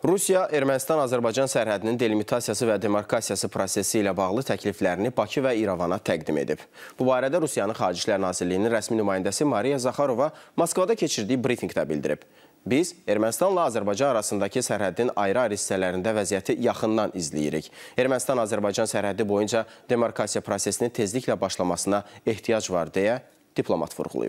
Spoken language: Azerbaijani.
Rusiya Ermənistan-Azərbaycan sərhədinin delimitasiyası və demarkasiyası prosesi ilə bağlı təkliflərini Bakı və İrəvana təqdim edib. Bu barədə Rusiyanın Xarici İşlər Nazirliyinin rəsmi nümayəndəsi Mariya Zaxarova Moskvada keçirdiyi brifinqdə bildirib. Biz Ermənistanla Azərbaycan arasındakı sərhədin ayrı-ayrı hissələrində vəziyyəti yaxından izləyirik. Ermənistan-Azərbaycan sərhədi boyunca demarkasiya prosesinin tezliklə başlamasına ehtiyac var deyə diplomat vurğulayıb.